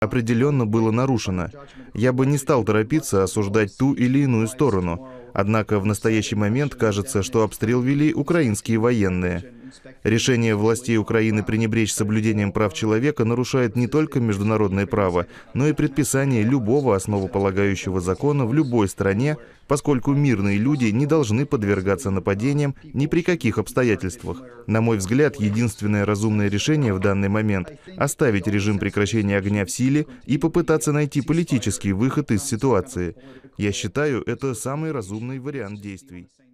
определенно было нарушено. Я бы не стал торопиться осуждать ту или иную сторону, однако в настоящий момент кажется, что обстрел вели украинские военные. Решение властей Украины пренебречь соблюдением прав человека нарушает не только международное право, но и предписание любого основополагающего закона в любой стране, поскольку мирные люди не должны подвергаться нападениям ни при каких обстоятельствах. На мой взгляд, единственное разумное решение в данный момент – оставить режим прекращения огня в силе и попытаться найти политический выход из ситуации. Я считаю, это самый разумный вариант действий.